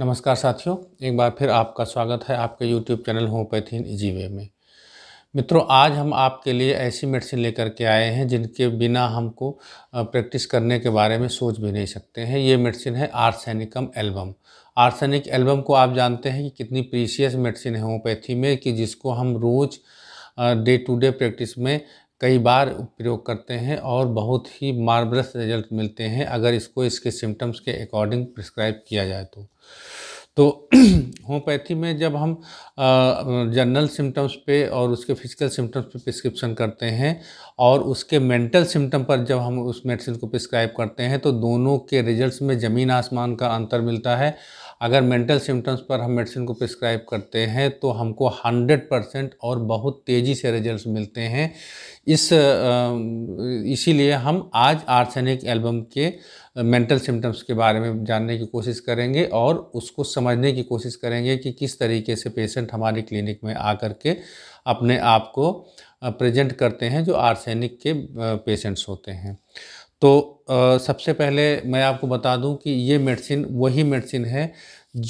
नमस्कार साथियों एक बार फिर आपका स्वागत है आपके YouTube channel homeopathy in easy way में मित्रों आज हम आपके लिए ऐसी मेडिसिन लेकर के आए हैं जिनके बिना हमको प्रैक्टिस करने के बारे में सोच भी नहीं सकते हैं ये मेडिसिन है आर्सेनिकम एल्बम आर्सेनिक एल्बम को आप जानते हैं कि कितनी प्रीशियस मेडिसिन है होम्योपैथी में कि जिसको हम रोज़ डे टू डे प्रैक्टिस में कई बार प्रयोग करते हैं और बहुत ही मार्बलस रिजल्ट मिलते हैं अगर इसको इसके सिम्टम्स के अकॉर्डिंग प्रिस्क्राइब किया जाए तो तो होम्योपैथी में जब हम जनरल सिम्टम्स पे और उसके फिजिकल सिम्टम्स पे प्रिस्क्रिप्शन करते हैं और उसके मेंटल सिम्टम पर जब हम उस मेडिसिन को प्रिस्क्राइब करते हैं तो दोनों के रिजल्ट्स में ज़मीन आसमान का अंतर मिलता है अगर मेंटल सिम्टम्स पर हम मेडिसिन को प्रिस्क्राइब करते हैं तो हमको 100 परसेंट और बहुत तेज़ी से रिजल्ट मिलते हैं इस इसीलिए हम आज आर्सेनिक एल्बम के मेंटल सिम्टम्स के बारे में जानने की कोशिश करेंगे और उसको समझने की कोशिश करेंगे कि किस तरीके से पेशेंट हमारे क्लिनिक में आ के अपने आप को प्रेजेंट करते हैं जो आर्सेनिक के पेशेंट्स होते हैं तो आ, सबसे पहले मैं आपको बता दूं कि ये मेडिसिन वही मेडिसिन है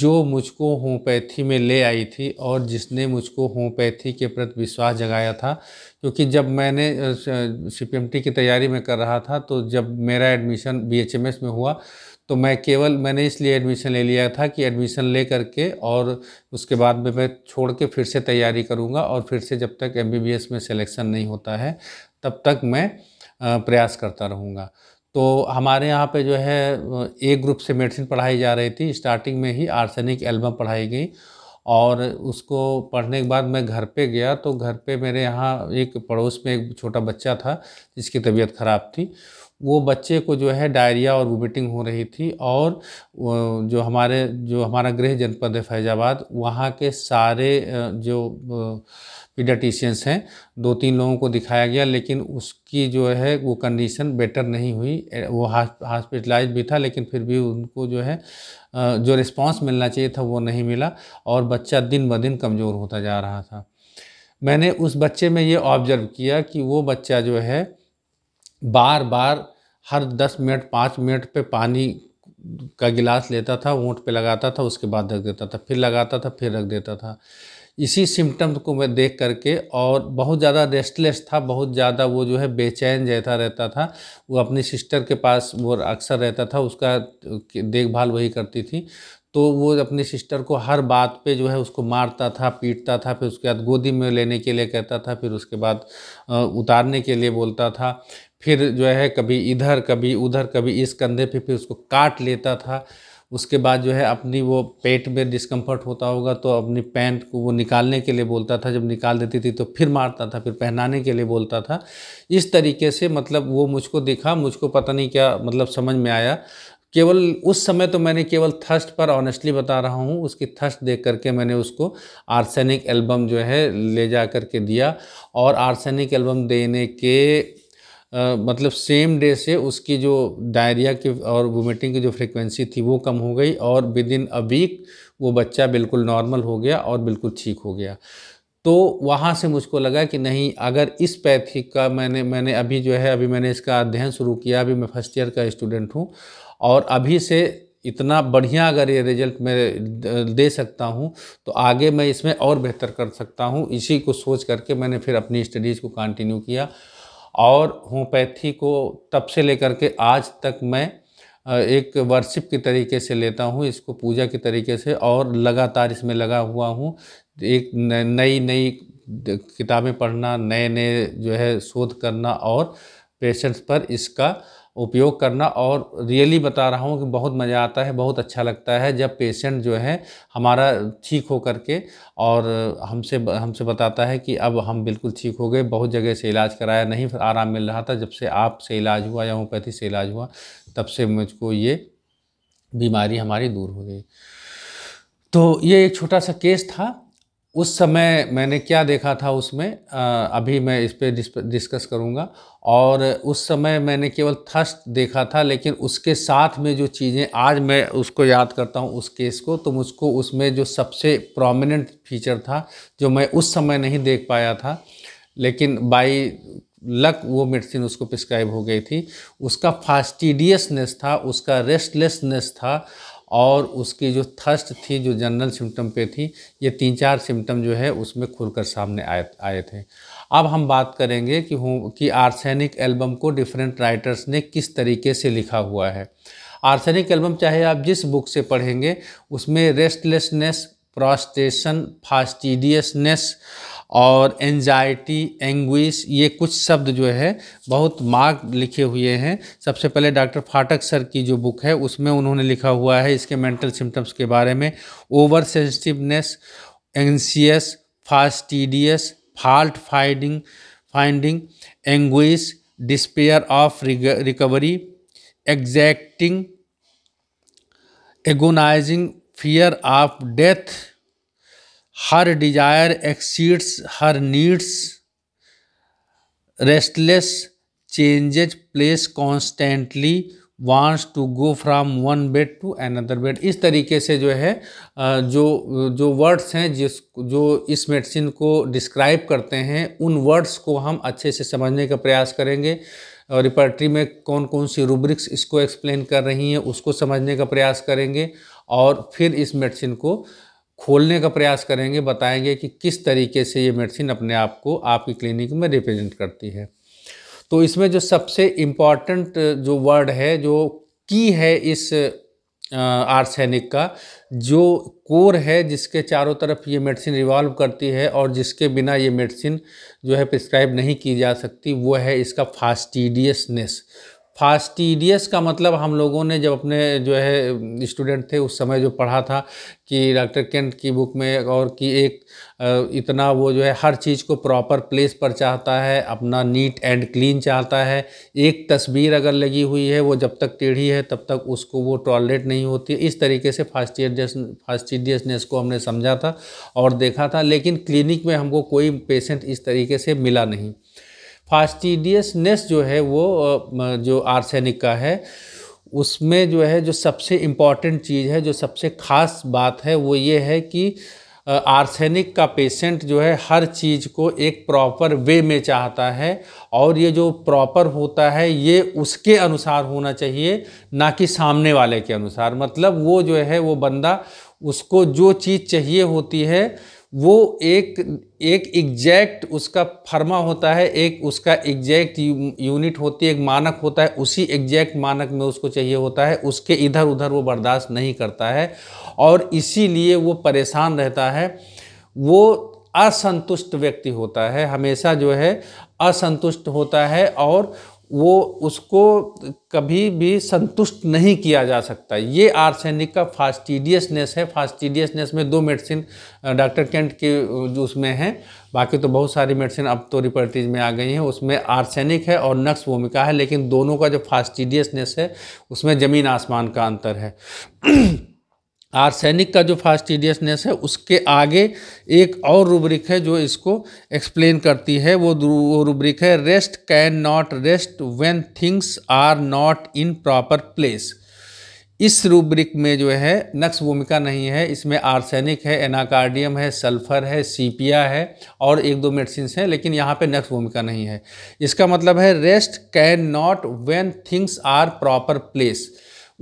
जो मुझको होम्योपैथी में ले आई थी और जिसने मुझको होम्योपैथी के प्रति विश्वास जगाया था क्योंकि जब मैंने सी की तैयारी में कर रहा था तो जब मेरा एडमिशन बी में हुआ तो मैं केवल मैंने इसलिए एडमिशन ले लिया था कि एडमिशन ले करके और उसके बाद में मैं छोड़ के फिर से तैयारी करूँगा और फिर से जब तक एम में सेलेक्शन नहीं होता है तब तक मैं प्रयास करता रहूँगा तो हमारे यहाँ पे जो है एक ग्रुप से मेडिसिन पढ़ाई जा रही थी स्टार्टिंग में ही आर्सेनिक एल्बम पढ़ाई गई और उसको पढ़ने के बाद मैं घर पे गया तो घर पे मेरे यहाँ एक पड़ोस में एक छोटा बच्चा था जिसकी तबीयत ख़राब थी वो बच्चे को जो है डायरिया और वोमिटिंग हो रही थी और जो हमारे जो हमारा गृह जनपद है फैज़ाबाद वहाँ के सारे जो पीडाटिशियंस हैं दो तीन लोगों को दिखाया गया लेकिन उसकी जो है वो कंडीशन बेटर नहीं हुई वो हॉस्पिटलाइज भी था लेकिन फिर भी उनको जो है जो रिस्पांस मिलना चाहिए था वो नहीं मिला और बच्चा दिन ब दिन कमज़ोर होता जा रहा था मैंने उस बच्चे में ये ऑब्जर्व किया कि वो बच्चा जो है बार बार हर दस मिनट पाँच मिनट पे पानी का गिलास लेता था ऊँट पे लगाता था उसके बाद रख देता था फिर लगाता था फिर रख देता था इसी सिम्टम को मैं देख करके और बहुत ज़्यादा रेस्टलेस था बहुत ज़्यादा वो जो है बेचैन जैसा रहता था वो अपनी सिस्टर के पास वो अक्सर रहता था उसका देखभाल वही करती थी तो वो अपनी सिस्टर को हर बात पे जो है उसको मारता था पीटता था फिर उसके बाद गोदी में लेने के लिए कहता था फिर उसके बाद उतारने के लिए बोलता था फिर जो है कभी इधर कभी उधर कभी इस कंधे पे फिर उसको काट लेता था उसके बाद जो है अपनी वो पेट में डिस्कम्फर्ट होता होगा तो अपनी पैंट को वो निकालने के लिए बोलता था जब निकाल देती थी तो फिर मारता था फिर पहनाने के लिए बोलता था इस तरीके से मतलब वो मुझको दिखा मुझको पता नहीं क्या मतलब समझ में आया केवल उस समय तो मैंने केवल थर्स्ट पर ऑनेस्टली बता रहा हूँ उसकी थर्स्ट देख करके मैंने उसको आर्सेनिक एल्बम जो है ले जा करके दिया और आर्सेनिक एल्बम देने के आ, मतलब सेम डे से उसकी जो डायरिया की और वोमिटिंग की जो फ्रिक्वेंसी थी वो कम हो गई और विद इन अ वीक वो बच्चा बिल्कुल नॉर्मल हो गया और बिल्कुल ठीक हो गया तो वहाँ से मुझको लगा कि नहीं अगर इस पैथी का मैंने मैंने अभी जो है अभी मैंने इसका अध्ययन शुरू किया अभी मैं फर्स्ट ईयर का स्टूडेंट हूँ और अभी से इतना बढ़िया अगर ये रिजल्ट मैं दे सकता हूँ तो आगे मैं इसमें और बेहतर कर सकता हूँ इसी को सोच करके मैंने फिर अपनी स्टडीज़ को कंटिन्यू किया और होम्योपैथी को तब से लेकर के आज तक मैं एक वर्शिप के तरीके से लेता हूँ इसको पूजा के तरीके से और लगातार इसमें लगा हुआ हूँ एक नई नई किताबें पढ़ना नए नए जो है शोध करना और पेशेंट्स पर इसका उपयोग करना और रियली बता रहा हूँ कि बहुत मज़ा आता है बहुत अच्छा लगता है जब पेशेंट जो है हमारा ठीक हो करके और हमसे हमसे बताता है कि अब हम बिल्कुल ठीक हो गए बहुत जगह से इलाज कराया नहीं आराम मिल रहा था जब से आपसे इलाज हुआ या होम्योपैथी से इलाज हुआ तब से मुझको ये बीमारी हमारी दूर हो गई तो ये एक छोटा सा केस था उस समय मैंने क्या देखा था उसमें अभी मैं इस पर डिस्कस करूँगा और उस समय मैंने केवल थर्स्ट देखा था लेकिन उसके साथ में जो चीज़ें आज मैं उसको याद करता हूँ उस केस को तो मुझको उसमें जो सबसे प्रोमिनेंट फीचर था जो मैं उस समय नहीं देख पाया था लेकिन बाई लक वो मेडिसिन उसको प्रिस्क्राइब हो गई थी उसका फास्टिडियसनेस था उसका रेस्टलेसनेस था और उसकी जो थर्स्ट थी जो जनरल सिम्टम पे थी ये तीन चार सिम्टम जो है उसमें खुलकर सामने आए आए थे अब हम बात करेंगे कि हूँ कि आर्सेनिक एल्बम को डिफरेंट राइटर्स ने किस तरीके से लिखा हुआ है आर्सेनिक एल्बम चाहे आप जिस बुक से पढ़ेंगे उसमें रेस्टलेसनेस प्रोस्टेशन फास्टिडियसनेस और एनजाइटी एंग्विश ये कुछ शब्द जो है बहुत मार्क लिखे हुए हैं सबसे पहले डॉक्टर फाटक सर की जो बुक है उसमें उन्होंने लिखा हुआ है इसके मेंटल सिम्टम्स के बारे में over sensitiveness anxious fastidious fault finding finding anguish despair of recovery exacting agonising fear of death her desire exceeds her needs restless changes place constantly wants to go from one bed to another bed इस तरीके से जो है जो जो words हैं जिस जो इस मेडिसिन को डिस्क्राइब करते हैं उन वर्ड्स को हम अच्छे से समझने का प्रयास करेंगे और में कौन कौन सी रूब्रिक्स इसको एक्सप्लेन कर रही हैं उसको समझने का प्रयास करेंगे और फिर इस मेडिसिन को खोलने का प्रयास करेंगे बताएंगे कि किस तरीके से ये मेडिसिन अपने आप को आपकी क्लिनिक में रिप्रेजेंट करती है तो इसमें जो सबसे इम्पॉर्टेंट जो वर्ड है जो की है इस आर्सेनिक का जो कोर है जिसके चारों तरफ ये मेडिसिन रिवॉल्व करती है और जिसके बिना ये मेडिसिन जो है प्रिस्क्राइब नहीं की जा सकती वो है इसका फास्टिडियसनेस फास्टीडियस का मतलब हम लोगों ने जब अपने जो है स्टूडेंट थे उस समय जो पढ़ा था कि डॉक्टर केंट की बुक में और कि एक इतना वो जो है हर चीज़ को प्रॉपर प्लेस पर चाहता है अपना नीट एंड क्लीन चाहता है एक तस्वीर अगर लगी हुई है वो जब तक टेढ़ी है तब तक उसको वो टॉयलेट नहीं होती इस तरीके से फास्टीडियस फास्टीडियसनेस को हमने समझा था और देखा था लेकिन क्लिनिक में हमको कोई पेशेंट इस तरीके से मिला नहीं फास्टिडियसनेस जो है वो जो आर्सेनिक का है उसमें जो है जो सबसे इम्पॉर्टेंट चीज़ है जो सबसे ख़ास बात है वो ये है कि आर्सेनिक का पेशेंट जो है हर चीज़ को एक प्रॉपर वे में चाहता है और ये जो प्रॉपर होता है ये उसके अनुसार होना चाहिए ना कि सामने वाले के अनुसार मतलब वो जो है वो बंदा उसको जो चीज़ चाहिए होती है वो एक एक एग्जैक्ट उसका फर्मा होता है एक उसका एग्जैक्ट यूनिट होती है एक मानक होता है उसी एग्जैक्ट मानक में उसको चाहिए होता है उसके इधर उधर वो बर्दाश्त नहीं करता है और इसीलिए वो परेशान रहता है वो असंतुष्ट व्यक्ति होता है हमेशा जो है असंतुष्ट होता है और वो उसको कभी भी संतुष्ट नहीं किया जा सकता ये आर्सेनिक का फास्टिडियसनेस है फास्टिडियसनेस में दो मेडिसिन डॉक्टर कैंट के उसमें हैं बाकी तो बहुत सारी मेडिसिन अब तो रिपर्टीज में आ गई हैं उसमें आर्सेनिक है और नक्स भूमिका है लेकिन दोनों का जो फास्टिडियसनेस है उसमें ज़मीन आसमान का अंतर है आर्सेनिक का जो फास्टिडियसनेस है उसके आगे एक और रूब्रिक है जो इसको एक्सप्लेन करती है वो वो रूब्रिक है rest can not rest when things are not in proper place इस रूब्रिक में जो है नक्स भूमिका नहीं है इसमें आर्सेनिक है एनाकार्डियम है सल्फर है सीपिया है और एक दो मेडिसिन हैं लेकिन यहाँ पे नक्स भूमिका नहीं है इसका मतलब है rest can not when things are proper place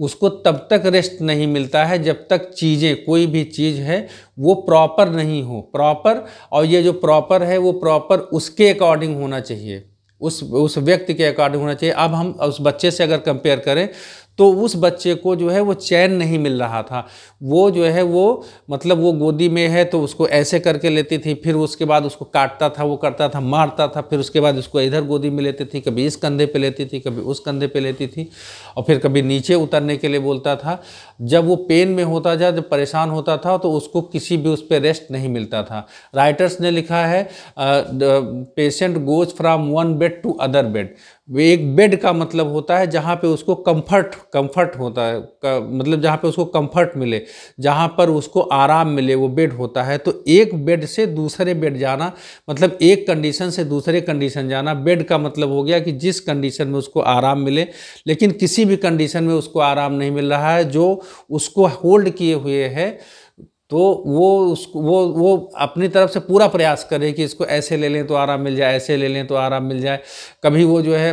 उसको तब तक रेस्ट नहीं मिलता है जब तक चीज़ें कोई भी चीज़ है वो प्रॉपर नहीं हो प्रॉपर और ये जो प्रॉपर है वो प्रॉपर उसके अकॉर्डिंग होना चाहिए उस उस व्यक्ति के अकॉर्डिंग होना चाहिए अब हम उस बच्चे से अगर कंपेयर करें तो उस बच्चे को जो है वो चैन नहीं मिल रहा था वो जो है वो मतलब वो गोदी में है तो उसको ऐसे करके लेती थी फिर उसके बाद उसको काटता था वो करता था मारता था फिर उसके बाद उसको इधर गोदी में लेती थी कभी इस कंधे पे लेती थी कभी उस कंधे पे लेती थी और फिर कभी नीचे उतरने के लिए बोलता था जब वो पेन में होता था जब परेशान होता था तो उसको किसी भी उस पर रेस्ट नहीं मिलता था राइटर्स ने लिखा है patient goes from one bed to other bed एक बेड का मतलब होता है जहाँ पे उसको कंफर्ट कंफर्ट होता है का, मतलब जहाँ पे उसको कंफर्ट मिले जहाँ पर उसको आराम मिले वो बेड होता है तो एक बेड से दूसरे बेड जाना मतलब एक कंडीशन से दूसरे कंडीशन जाना बेड का मतलब हो गया कि जिस कंडीशन में उसको आराम मिले लेकिन किसी भी कंडीशन में उसको आराम नहीं मिल रहा है जो उसको होल्ड किए हुए है तो वो उसको वो वो अपनी तरफ से पूरा प्रयास करे कि इसको ऐसे ले लें तो आराम मिल जाए ऐसे ले लें तो आराम मिल जाए कभी वो जो है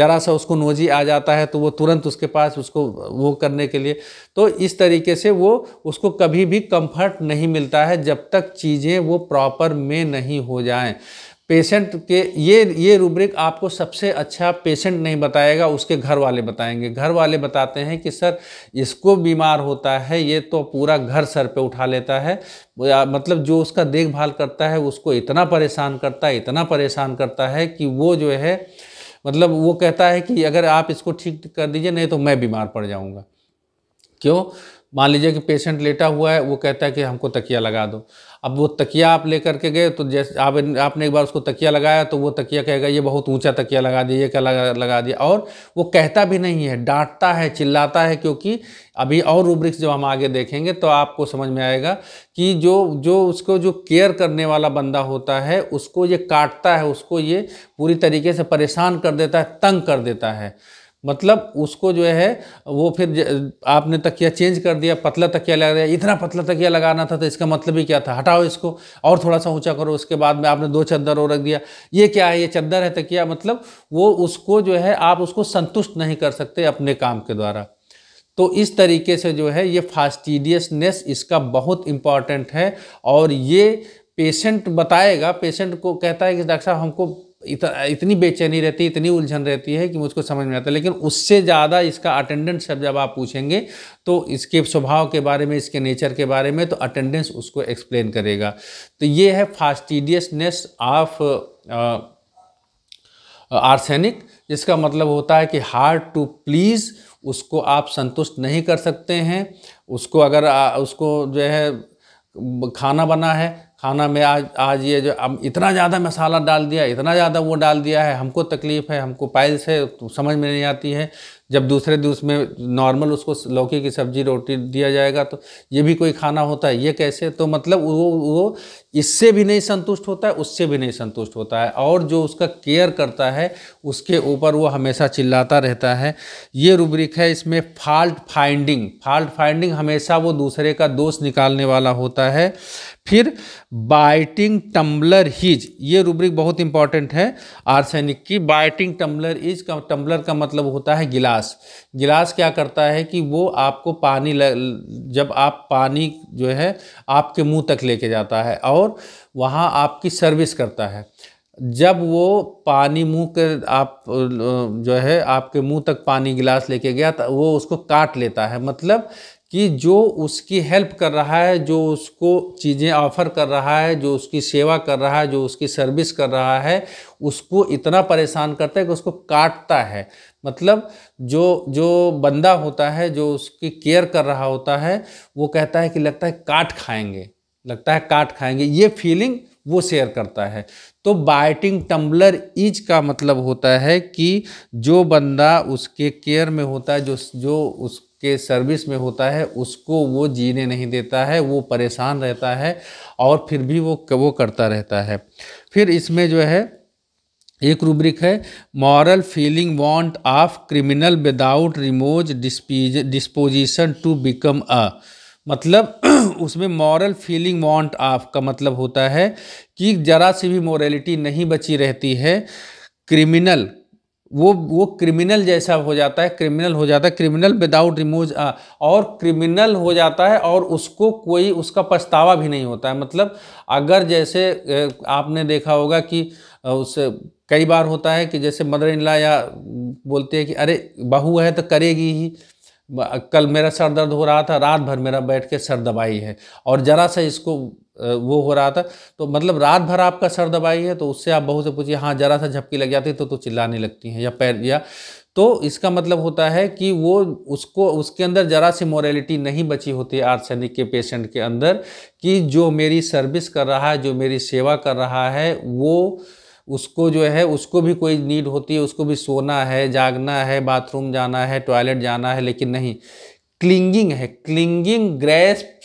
ज़रा सा उसको नोजी आ जाता है तो वो तुरंत उसके पास उसको वो करने के लिए तो इस तरीके से वो उसको कभी भी कंफर्ट नहीं मिलता है जब तक चीज़ें वो प्रॉपर में नहीं हो जाएँ पेशेंट के ये ये रूब्रिक आपको सबसे अच्छा पेशेंट नहीं बताएगा उसके घर वाले बताएंगे घर वाले बताते हैं कि सर इसको बीमार होता है ये तो पूरा घर सर पे उठा लेता है मतलब जो उसका देखभाल करता है उसको इतना परेशान करता है इतना परेशान करता है कि वो जो है मतलब वो कहता है कि अगर आप इसको ठीक कर दीजिए नहीं तो मैं बीमार पड़ जाऊँगा क्यों मान लीजिए कि पेशेंट लेटा हुआ है वो कहता है कि हमको तकिया लगा दो अब वो तकिया आप लेकर के गए तो जैसे आप आपने एक बार उसको तकिया लगाया तो वो तकिया कहेगा ये बहुत ऊंचा तकिया लगा दिया ये क्या लगा लगा दिया और वो कहता भी नहीं है डांटता है चिल्लाता है क्योंकि अभी और रूब्रिक्स जब हम आगे देखेंगे तो आपको समझ में आएगा कि जो जो उसको जो केयर करने वाला बंदा होता है उसको ये काटता है उसको ये पूरी तरीके से परेशान कर देता है तंग कर देता है मतलब उसको जो है वो फिर आपने तकिया चेंज कर दिया पतला तकिया लगा दिया इतना पतला तकिया लगाना था तो इसका मतलब ही क्या था हटाओ इसको और थोड़ा सा ऊंचा करो उसके बाद में आपने दो चद्दर और रख दिया ये क्या है ये चद्दर है तकिया मतलब वो उसको जो है आप उसको संतुष्ट नहीं कर सकते अपने काम के द्वारा तो इस तरीके से जो है ये फास्टिडियसनेस इसका बहुत इम्पॉर्टेंट है और ये पेशेंट बताएगा पेशेंट को कहता है कि डॉक्टर साहब हमको इत, इतनी बेचैनी रहती है इतनी उलझन रहती है कि मुझको समझ में आता है लेकिन उससे ज़्यादा इसका अटेंडेंस जब आप पूछेंगे तो इसके स्वभाव के बारे में इसके नेचर के बारे में तो अटेंडेंस उसको एक्सप्लेन करेगा तो ये है फास्टिडियसनेस ऑफ आर्सेनिक जिसका मतलब होता है कि हार्ड टू प्लीज़ उसको आप संतुष्ट नहीं कर सकते हैं उसको अगर आ, उसको जो है खाना बना है खाना में आज आज ये जो अब इतना ज़्यादा मसाला डाल दिया इतना ज़्यादा वो डाल दिया है हमको तकलीफ़ है हमको पाइल्स है तो समझ में नहीं आती है जब दूसरे दिन उसमें नॉर्मल उसको लौकी की सब्ज़ी रोटी दिया जाएगा तो ये भी कोई खाना होता है ये कैसे तो मतलब वो वो इससे भी नहीं संतुष्ट होता है उससे भी नहीं संतुष्ट होता है और जो उसका केयर करता है उसके ऊपर वो हमेशा चिल्लाता रहता है ये रूब्रिक है इसमें फाल्ट फाइंडिंग फाल्ट फाइंडिंग हमेशा वो दूसरे का दोष निकालने वाला होता है फिर बाइटिंग टम्बलर हिज ये रूब्रिक बहुत इंपॉर्टेंट है आर्सेनिक की बाइटिंग टम्बलर इज का टम्बलर का मतलब होता है गिलास गिलास क्या करता है कि वो आपको पानी लग, जब आप पानी जो है आपके मुंह तक लेके जाता है और वहाँ आपकी सर्विस करता है जब वो पानी मुंह के आप जो है आपके मुंह तक पानी गिलास लेके गया तो वो उसको काट लेता है मतलब कि जो उसकी हेल्प कर रहा है जो उसको चीज़ें ऑफर कर रहा है जो उसकी सेवा कर रहा है जो उसकी सर्विस कर रहा है उसको इतना परेशान करता है कि उसको काटता है मतलब जो जो बंदा होता है जो उसकी केयर कर रहा होता है वो कहता है कि लगता है काट खाएंगे लगता है काट खाएंगे ये फीलिंग वो शेयर करता है तो बाइटिंग टम्बलर इज का मतलब होता है कि जो बंदा उसके केयर में होता है जो जो उस के सर्विस में होता है उसको वो जीने नहीं देता है वो परेशान रहता है और फिर भी वो वो करता रहता है फिर इसमें जो है एक रूब्रिक है moral feeling want of criminal without remorse disposition to become a मतलब उसमें मॉरल फीलिंग वांट ऑफ का मतलब होता है कि ज़रा सी भी मॉरेलिटी नहीं बची रहती है क्रिमिनल वो वो क्रिमिनल जैसा हो जाता है क्रिमिनल हो जाता है क्रिमिनल विदाउट रिमूव और क्रिमिनल हो जाता है और उसको कोई उसका पछतावा भी नहीं होता है मतलब अगर जैसे आपने देखा होगा कि उस कई बार होता है कि जैसे मदर इन ला या बोलते हैं कि अरे बहू है तो करेगी ही कल मेरा सर दर्द हो रहा था रात भर मेरा बैठ के सर दबाई है और ज़रा सा इसको वो हो रहा था तो मतलब रात भर आपका सर दबाई है तो उससे आप बहुत से पूछिए हाँ ज़रा सा झपकी लग जाती है तो तो चिल्लाने लगती हैं या पैर या तो इसका मतलब होता है कि वो उसको उसके अंदर ज़रा सी मोरेलिटी नहीं बची होती आर्सेनिक के पेशेंट के अंदर कि जो मेरी सर्विस कर रहा है जो मेरी सेवा कर रहा है वो उसको जो है उसको भी कोई नीड होती है उसको भी सोना है जागना है बाथरूम जाना है टॉयलेट जाना है लेकिन नहीं क्लिंगिंग है क्लिंगिंग ग्रेस्प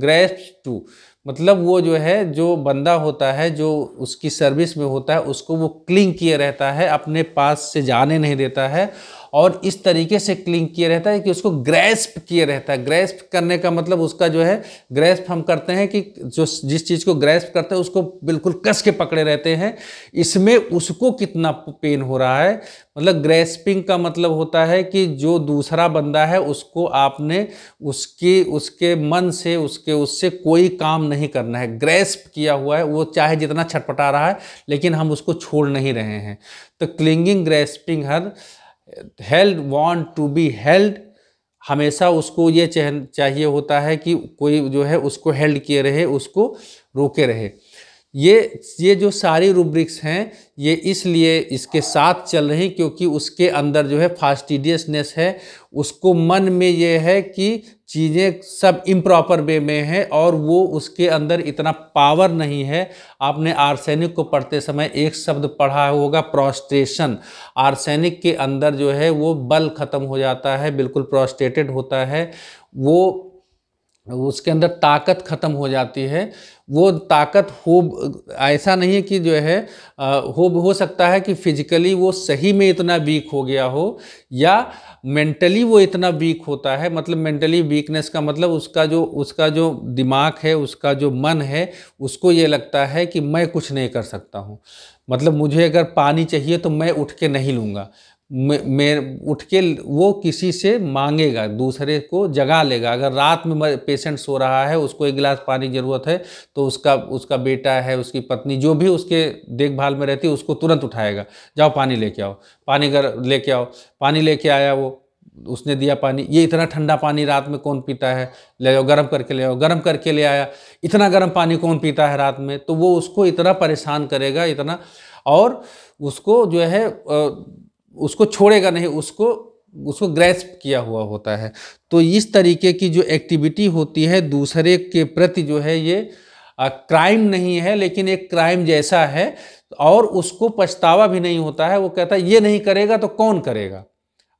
ग्रेस्प टू मतलब वो जो है जो बंदा होता है जो उसकी सर्विस में होता है उसको वो क्लिंग किए रहता है अपने पास से जाने नहीं देता है और इस तरीके से क्लिंग किए रहता है कि उसको ग्रेस्प किए रहता है ग्रेस्प करने का मतलब उसका जो है ग्रेस्प हम करते हैं कि जो जिस चीज़ को ग्रेस्प करते हैं उसको बिल्कुल कस के पकड़े रहते हैं इसमें उसको कितना पेन हो रहा है मतलब ग्रेस्पिंग का मतलब होता है कि जो दूसरा बंदा है उसको आपने उसके उसके मन से उसके उससे कोई काम नहीं करना है ग्रेस्प किया हुआ है वो चाहे जितना छटपटा रहा है लेकिन हम उसको छोड़ नहीं रहे हैं तो clinging grasping her held want to be held हमेशा उसको ये चाहिए होता है कि कोई जो है उसको हेल्ड किए रहे उसको रोके रहे ये ये जो सारी रूब्रिक्स हैं ये इसलिए इसके साथ चल रही क्योंकि उसके अंदर जो है फास्टिडियसनेस है उसको मन में ये है कि चीज़ें सब इम्प्रॉपर वे में हैं और वो उसके अंदर इतना पावर नहीं है आपने आर्सेनिक को पढ़ते समय एक शब्द पढ़ा होगा प्रोस्टेशन आर्सेनिक के अंदर जो है वो बल ख़त्म हो जाता है बिल्कुल प्रोस्टेटेड होता है वो उसके अंदर ताकत ख़त्म हो जाती है वो ताकत हो ऐसा नहीं है कि जो है हो हो सकता है कि फिजिकली वो सही में इतना वीक हो गया हो या मेंटली वो इतना वीक होता है मतलब मेंटली वीकनेस का मतलब उसका जो उसका जो दिमाग है उसका जो मन है उसको ये लगता है कि मैं कुछ नहीं कर सकता हूँ मतलब मुझे अगर पानी चाहिए तो मैं उठ के नहीं लूँगा मे उठ के वो किसी से मांगेगा दूसरे को जगा लेगा अगर रात में पेशेंट सो रहा है उसको एक गिलास पानी की ज़रूरत है तो उसका उसका बेटा है उसकी पत्नी जो भी उसके देखभाल में रहती है उसको तुरंत उठाएगा जाओ पानी लेके आओ पानी कर लेके आओ पानी लेके आया वो उसने दिया पानी ये इतना ठंडा पानी रात में कौन पीता है ले जाओ गर्म करके ले आओ गर्म करके ले आया इतना गर्म पानी कौन पीता है रात में तो वो उसको इतना परेशान करेगा इतना और उसको जो है उसको छोड़ेगा नहीं उसको उसको ग्रेस्प किया हुआ होता है तो इस तरीके की जो एक्टिविटी होती है दूसरे के प्रति जो है ये क्राइम नहीं है लेकिन एक क्राइम जैसा है और उसको पछतावा भी नहीं होता है वो कहता है ये नहीं करेगा तो कौन करेगा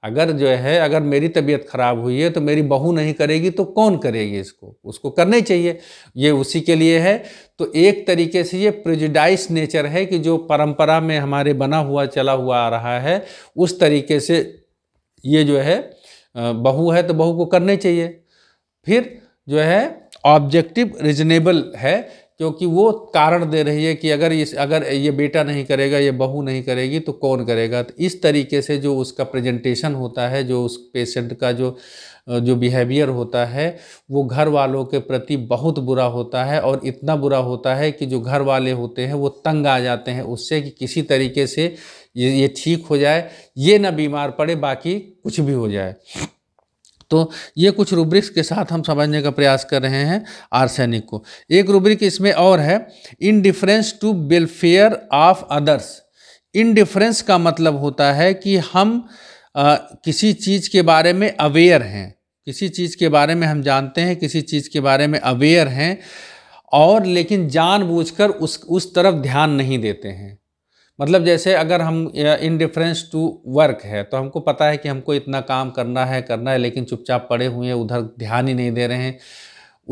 अगर जो है अगर मेरी तबीयत ख़राब हुई है तो मेरी बहू नहीं करेगी तो कौन करेगी इसको उसको करना ही चाहिए ये उसी के लिए है तो एक तरीके से ये प्रिजडाइस नेचर है कि जो परंपरा में हमारे बना हुआ चला हुआ आ रहा है उस तरीके से ये जो है बहू है तो बहू को करने चाहिए फिर जो है ऑब्जेक्टिव रिजनेबल है क्योंकि वो कारण दे रही है कि अगर इस अगर ये बेटा नहीं करेगा ये बहू नहीं करेगी तो कौन करेगा तो इस तरीके से जो उसका प्रेजेंटेशन होता है जो उस पेशेंट का जो जो बिहेवियर होता है वो घर वालों के प्रति बहुत बुरा होता है और इतना बुरा होता है कि जो घर वाले होते हैं वो तंग आ जाते हैं उससे कि किसी तरीके से ये ये ठीक हो जाए ये ना बीमार पड़े बाकी कुछ भी हो जाए तो ये कुछ रूब्रिक्स के साथ हम समझने का प्रयास कर रहे हैं आर्सेनिक को एक रूब्रिक इसमें और है indifference to welfare of others indifference का मतलब होता है कि हम आ, किसी चीज़ के बारे में अवेयर हैं किसी चीज़ के बारे में हम जानते हैं किसी चीज़ के बारे में अवेयर हैं और लेकिन जानबूझकर उस उस तरफ ध्यान नहीं देते हैं मतलब जैसे अगर हम इन डिफरेंस टू वर्क है तो हमको पता है कि हमको इतना काम करना है करना है लेकिन चुपचाप पड़े हुए हैं उधर ध्यान ही नहीं दे रहे हैं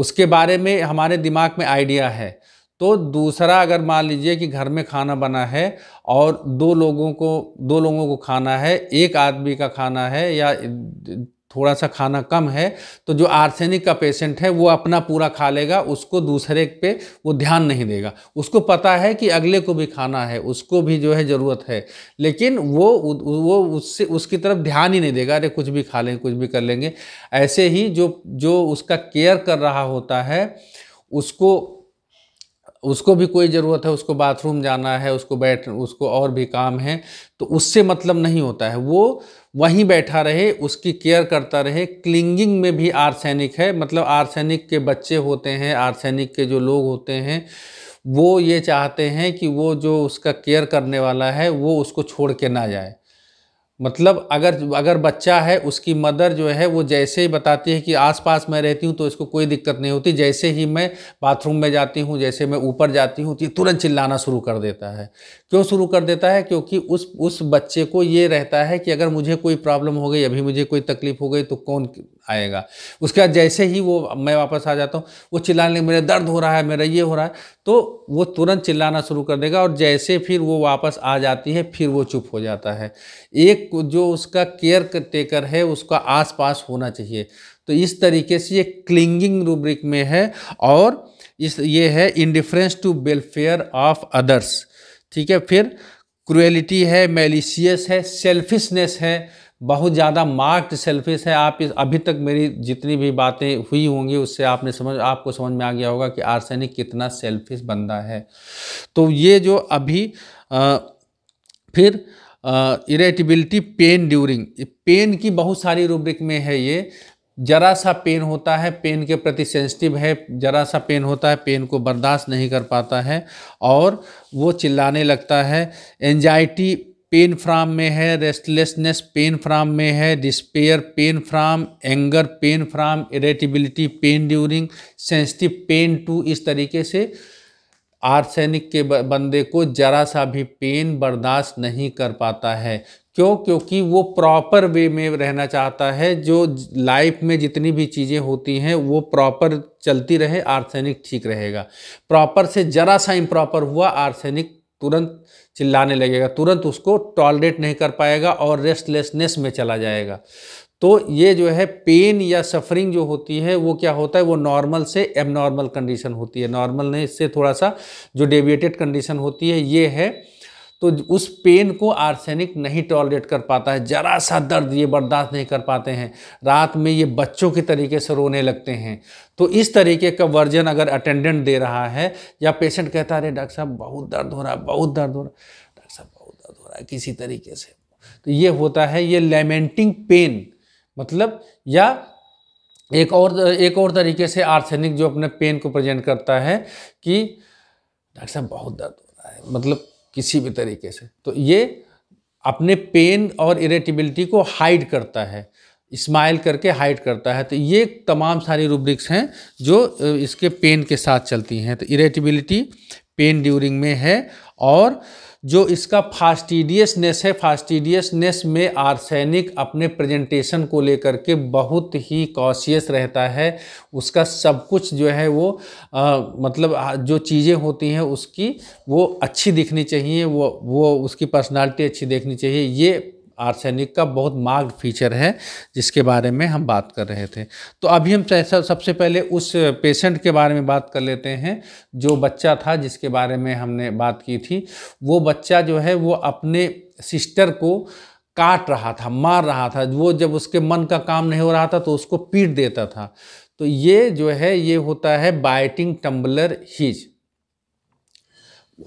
उसके बारे में हमारे दिमाग में आइडिया है तो दूसरा अगर मान लीजिए कि घर में खाना बना है और दो लोगों को दो लोगों को खाना है एक आदमी का खाना है या थोड़ा सा खाना कम है तो जो आर्सेनिक का पेशेंट है वो अपना पूरा खा लेगा उसको दूसरे पे वो ध्यान नहीं देगा उसको पता है कि अगले को भी खाना है उसको भी जो है ज़रूरत है लेकिन वो वो उससे उसकी तरफ ध्यान ही नहीं देगा अरे कुछ भी खा लेंगे कुछ भी कर लेंगे ऐसे ही जो जो उसका केयर कर रहा होता है उसको उसको भी कोई ज़रूरत है उसको बाथरूम जाना है उसको बैठ उसको और भी काम है तो उससे मतलब नहीं होता है वो वहीं बैठा रहे उसकी केयर करता रहे क्लिंगिंग में भी आर्सेनिक है मतलब आर्सेनिक के बच्चे होते हैं आर्सेनिक के जो लोग होते हैं वो ये चाहते हैं कि वो जो उसका केयर करने वाला है वो उसको छोड़ के ना जाए मतलब अगर अगर बच्चा है उसकी मदर जो है वो जैसे ही बताती है कि आसपास मैं रहती हूँ तो इसको कोई दिक्कत नहीं होती जैसे ही मैं बाथरूम में जाती हूँ जैसे मैं ऊपर जाती हूँ तो ये तुरंत चिल्लाना शुरू कर देता है क्यों शुरू कर देता है क्योंकि उस उस बच्चे को ये रहता है कि अगर मुझे कोई प्रॉब्लम हो गई अभी मुझे कोई तकलीफ़ हो गई तो कौन आएगा उसके बाद जैसे ही वो मैं वापस आ जाता हूँ वो चिल्लाने मेरे दर्द हो रहा है मेरा ये हो रहा है तो वो तुरंत चिल्लाना शुरू कर देगा और जैसे फिर वो वापस आ जाती है फिर वो चुप हो जाता है एक जो उसका केयर टेकर है उसका आसपास होना चाहिए तो इस तरीके से ये क्लिंगिंग रूब्रिक में है और इस ये है indifference to welfare of others ठीक है फिर क्रुएलिटी है मेलिशियस है सेल्फिशनेस है बहुत ज़्यादा मार्क्ड सेल्फिश है आप इस अभी तक मेरी जितनी भी बातें हुई होंगी उससे आपने समझ आपको समझ में आ गया होगा कि आर्सेनिक कितना सेल्फिश बंदा है तो ये जो अभी आ, फिर इरेटिबिलिटी पेन ड्यूरिंग पेन की बहुत सारी रूब्रिक में है ये जरा सा पेन होता है पेन के प्रति सेंसिटिव है जरा सा पेन होता है पेन को बर्दाश्त नहीं कर पाता है और वो चिल्लाने लगता है एनजाइटी पेन फ्राम में है रेस्टलेसनेस पेन फ्राम में है despair pain from anger pain from irritability pain during sensitive pain to इस तरीके से आर्सेनिक के बंदे को जरा सा भी पेन बर्दाश्त नहीं कर पाता है क्यों क्योंकि वो प्रॉपर वे में रहना चाहता है जो लाइफ में जितनी भी चीज़ें होती हैं वो प्रॉपर चलती रहे आर्सेनिक ठीक रहेगा प्रॉपर से ज़रा सा इम्प्रॉपर हुआ आर्सेनिक तुरंत चिल्लाने लगेगा तुरंत उसको टॉलरेट नहीं कर पाएगा और रेस्टलेसनेस में चला जाएगा तो ये जो है पेन या सफरिंग जो होती है वो क्या होता है वो नॉर्मल से एबनॉर्मल कंडीशन होती है नॉर्मल नहीं इससे थोड़ा सा जो डेविएटेड कंडीशन होती है ये है तो उस पेन को आर्सेनिक नहीं टॉलरेट कर पाता है ज़रा सा दर्द ये बर्दाश्त नहीं कर पाते हैं रात में ये बच्चों के तरीके से रोने लगते हैं तो इस तरीके का वर्जन अगर अटेंडेंट दे रहा है या पेशेंट कहता है अरे डॉक्टर साहब बहुत दर्द हो रहा है बहुत दर्द हो रहा है डॉक्टर साहब बहुत दर्द हो रहा है किसी तरीके से तो ये होता है ये लेमेंटिंग पेन मतलब या एक और एक और तरीके से आर्सेनिक जो अपने पेन को प्रेजेंट करता है कि डॉक्टर साहब बहुत दर्द हो रहा है मतलब किसी भी तरीके से तो ये अपने पेन और इरेटिबिलिटी को हाइड करता है स्माइल करके हाइड करता है तो ये तमाम सारी रूब्रिक्स हैं जो इसके पेन के साथ चलती हैं तो इरेटिबिलिटी पेन ड्यूरिंग में है और जो इसका फास्टिडियसनेस है फास्टिडियसनेस में आर्सेनिक अपने प्रेजेंटेशन को लेकर के बहुत ही कॉशियस रहता है उसका सब कुछ जो है वो आ, मतलब जो चीज़ें होती हैं उसकी वो अच्छी दिखनी चाहिए वो वो उसकी पर्सनालिटी अच्छी देखनी चाहिए ये आर्सेनिक का बहुत मार्ग फीचर है जिसके बारे में हम बात कर रहे थे तो अभी हम सबसे पहले उस पेशेंट के बारे में बात कर लेते हैं जो बच्चा था जिसके बारे में हमने बात की थी वो बच्चा जो है वो अपने सिस्टर को काट रहा था मार रहा था वो जब उसके मन का काम नहीं हो रहा था तो उसको पीट देता था तो ये जो है ये होता है बाइटिंग टम्बलर हीज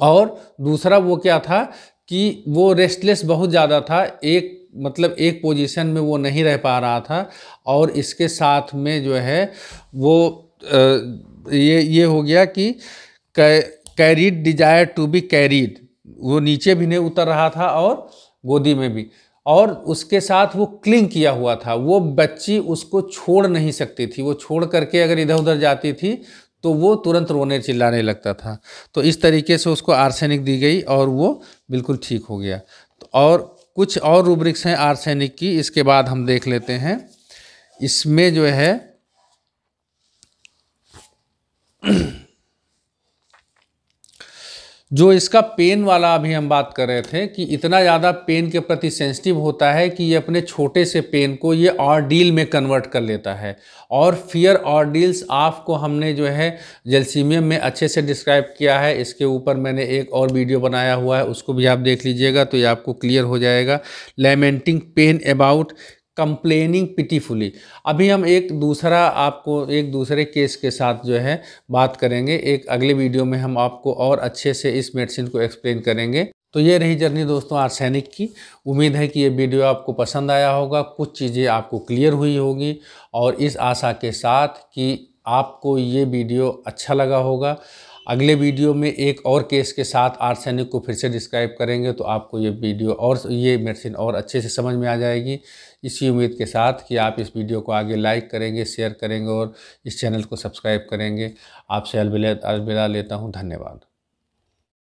और दूसरा वो क्या था कि वो रेस्टलेस बहुत ज़्यादा था एक मतलब एक पोजीशन में वो नहीं रह पा रहा था और इसके साथ में जो है वो ये ये हो गया कि carried desire to be carried वो नीचे भी नहीं उतर रहा था और गोदी में भी और उसके साथ वो क्लिंग किया हुआ था वो बच्ची उसको छोड़ नहीं सकती थी वो छोड़ करके अगर इधर उधर जाती थी तो वो तुरंत रोने चिल्लाने लगता था तो इस तरीके से उसको आर्सेनिक दी गई और वो बिल्कुल ठीक हो गया तो और कुछ और रूब्रिक्स हैं आर्सेनिक की इसके बाद हम देख लेते हैं इसमें जो है जो इसका पेन वाला अभी हम बात कर रहे थे कि इतना ज़्यादा पेन के प्रति सेंसिटिव होता है कि ये अपने छोटे से पेन को ये ऑर्डील में कन्वर्ट कर लेता है और फियर ऑर्डील्स डील्स आफ को हमने जो है जेलसीमियम में अच्छे से डिस्क्राइब किया है इसके ऊपर मैंने एक और वीडियो बनाया हुआ है उसको भी आप देख लीजिएगा तो ये आपको क्लियर हो जाएगा lamenting pain about complaining pitifully अभी हम एक दूसरा आपको एक दूसरे केस के साथ जो है बात करेंगे एक अगले वीडियो में हम आपको और अच्छे से इस मेडिसिन को एक्सप्लेन करेंगे तो ये रही जर्नी दोस्तों आर्सेनिक की उम्मीद है कि ये वीडियो आपको पसंद आया होगा कुछ चीज़ें आपको क्लियर हुई होगी और इस आशा के साथ कि आपको ये वीडियो अच्छा लगा होगा अगले वीडियो में एक और केस के साथ आर्सेनिक को फिर से डिस्क्राइब करेंगे तो आपको ये वीडियो और ये मेडिसिन और अच्छे से समझ में आ जाएगी इसी उम्मीद के साथ कि आप इस वीडियो को आगे लाइक करेंगे शेयर करेंगे और इस चैनल को सब्सक्राइब करेंगे आपसे अलविदा अलविदा लेता हूँ धन्यवाद